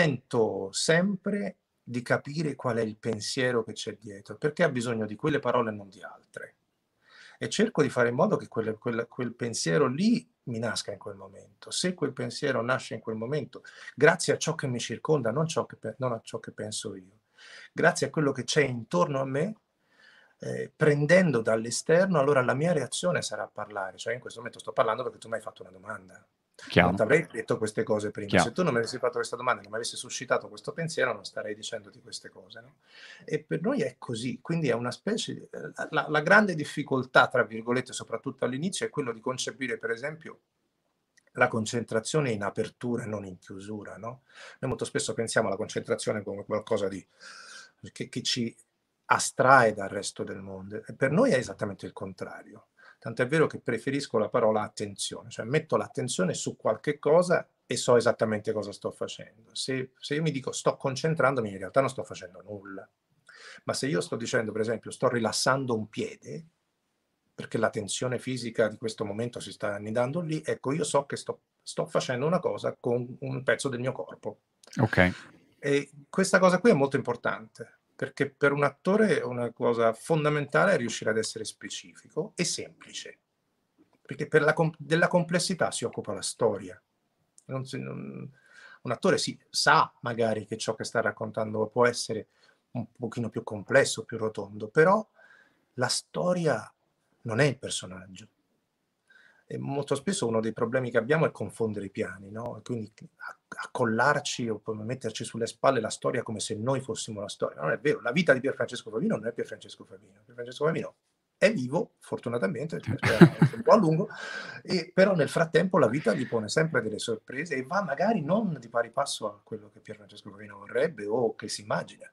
tento sempre di capire qual è il pensiero che c'è dietro, perché ha bisogno di quelle parole e non di altre. E cerco di fare in modo che quel, quel, quel pensiero lì mi nasca in quel momento. Se quel pensiero nasce in quel momento, grazie a ciò che mi circonda, non, che, non a ciò che penso io, grazie a quello che c'è intorno a me, eh, prendendo dall'esterno, allora la mia reazione sarà parlare. Cioè in questo momento sto parlando perché tu mi hai fatto una domanda. Chiaro. Non ti avrei detto queste cose prima. Chiaro. Se tu non mi avessi fatto questa domanda, non mi avessi suscitato questo pensiero, non starei dicendoti queste cose. No? E per noi è così, quindi è una specie di... Eh, la, la grande difficoltà, tra virgolette, soprattutto all'inizio, è quello di concepire, per esempio, la concentrazione in apertura e non in chiusura. No? Noi molto spesso pensiamo alla concentrazione come qualcosa di... che, che ci astrae dal resto del mondo. E per noi è esattamente il contrario tant'è vero che preferisco la parola attenzione, cioè metto l'attenzione su qualche cosa e so esattamente cosa sto facendo. Se, se io mi dico sto concentrandomi, in realtà non sto facendo nulla. Ma se io sto dicendo, per esempio, sto rilassando un piede, perché la tensione fisica di questo momento si sta annidando lì, ecco, io so che sto, sto facendo una cosa con un pezzo del mio corpo. Ok. E questa cosa qui è molto importante, perché per un attore una cosa fondamentale è riuscire ad essere specifico e semplice, perché per la com- della complessità si occupa la storia. Non si, non... un attore si sa magari che ciò che sta raccontando può essere un pochino più complesso, più rotondo, però la storia non è il personaggio, e molto spesso uno dei problemi che abbiamo è confondere i piani, no? quindi accollarci o metterci sulle spalle la storia come se noi fossimo la storia. Non è vero, la vita di Pier Francesco Favino non è Pier Francesco Favino. Pier Francesco Favino è vivo, fortunatamente, un po' a lungo, e, però nel frattempo la vita gli pone sempre delle sorprese e va magari non di pari passo a quello che Pier Francesco Favino vorrebbe o che si immagina.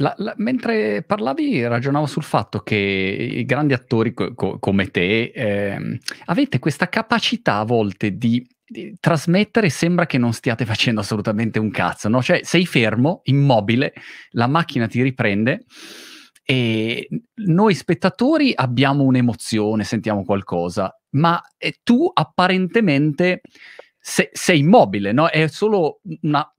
La, la, mentre parlavi ragionavo sul fatto che i grandi attori co- co- come te eh, avete questa capacità a volte di, di, trasmettere sembra che non stiate facendo assolutamente un cazzo, no? Cioè sei fermo, immobile, la macchina ti riprende e noi spettatori abbiamo un'emozione, sentiamo qualcosa, ma eh, tu apparentemente sei, sei immobile, no? È solo una,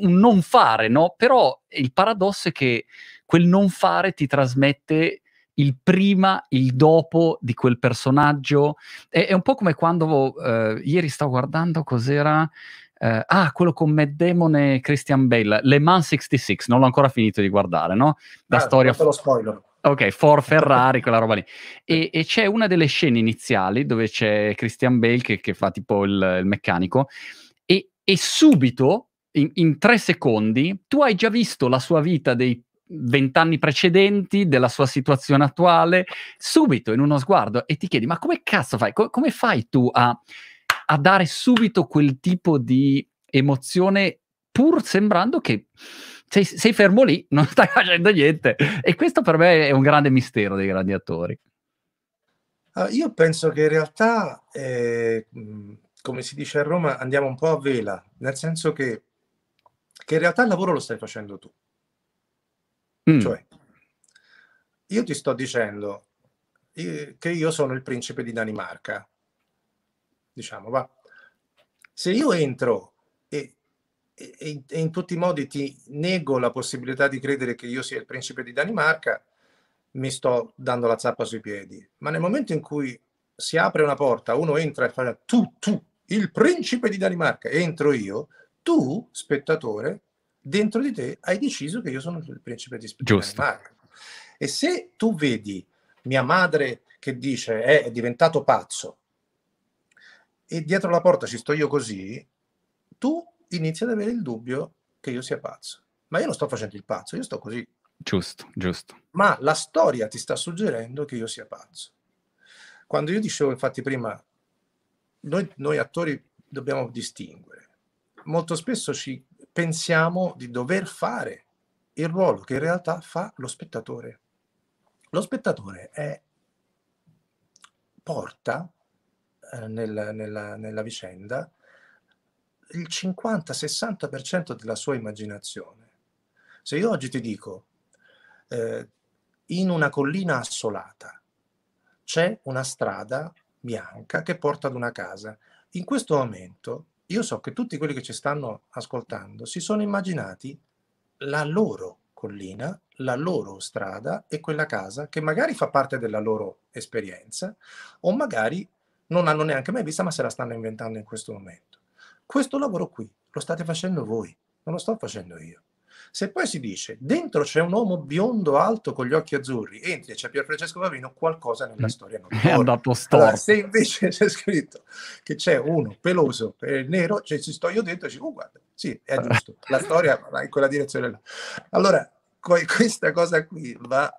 un non fare, no? Però il paradosso è che quel non fare ti trasmette il prima, il dopo di quel personaggio. È, è un po' come quando uh, ieri stavo guardando cos'era. Uh, ah, quello con Matt Damon e Christian Bale, Le Mans 66, non l'ho ancora finito di guardare, no? La ah, storia. Te lo spoiler. Ok, For Ferrari, quella roba lì. E, e, c'è una delle scene iniziali dove c'è Christian Bale che, che fa tipo il, il meccanico e, e subito, in, in, tre secondi, tu hai già visto la sua vita dei vent'anni precedenti, della sua situazione attuale, subito in uno sguardo e ti chiedi, ma come cazzo fai? Co- come fai tu a, a dare subito quel tipo di emozione pur sembrando che sei, sei fermo lì, non stai facendo niente. E questo per me è un grande mistero dei grandi attori. Uh, io penso che in realtà, eh, mm, come si dice a Roma, andiamo un po' a vela, nel senso che, che in realtà il lavoro lo stai facendo tu. Mm. Cioè, io ti sto dicendo eh, che io sono il principe di Danimarca, diciamo, va. Se io entro e, in tutti i modi ti nego la possibilità di credere che io sia il principe di Danimarca, mi sto dando la zappa sui piedi. Ma nel momento in cui si apre una porta, uno entra e fa tu, tu, il principe di Danimarca, entro io, tu, spettatore, dentro di te hai deciso che io sono il principe di Giusto. Danimarca. E se tu vedi mia madre che dice eh, è diventato pazzo e dietro la porta ci sto io così, tu inizia ad avere il dubbio che io sia pazzo. Ma io non sto facendo il pazzo, io sto così. Giusto, giusto. Ma la storia ti sta suggerendo che io sia pazzo. Quando io dicevo, infatti, prima, noi, noi attori dobbiamo distinguere. Molto spesso ci pensiamo di dover fare il ruolo che in realtà fa lo spettatore. Lo spettatore è porta eh, nella, nella, nella vicenda il 50-60% della sua immaginazione. Se io oggi ti dico, eh, in una collina assolata c'è una strada bianca che porta ad una casa, in questo momento io so che tutti quelli che ci stanno ascoltando si sono immaginati la loro collina, la loro strada e quella casa che magari fa parte della loro esperienza o magari non hanno neanche mai vista ma se la stanno inventando in questo momento. Questo lavoro qui lo state facendo voi, non lo sto facendo io. Se poi si dice dentro c'è un uomo biondo alto con gli occhi azzurri, entri e c'è Pier Francesco Pavino, qualcosa nella mm. storia non è andato storto. Allora, se invece c'è scritto che c'è uno peloso e nero, cioè ci sto io dentro e dico, oh, guarda, sì, è giusto, la storia va in quella direzione là. Allora, questa cosa qui va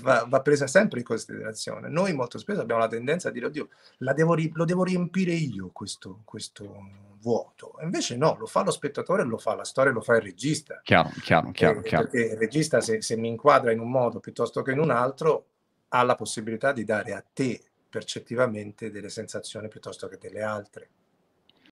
va, va, presa sempre in considerazione. Noi molto spesso abbiamo la tendenza a dire, oddio, devo, lo devo riempire io questo, questo vuoto. Invece no, lo fa lo spettatore, lo fa la storia, lo fa il regista. Chiaro, chiaro, chiaro. Eh, chiaro. Perché il regista, se, se, mi inquadra in un modo piuttosto che in un altro, ha la possibilità di dare a te percettivamente delle sensazioni piuttosto che delle altre.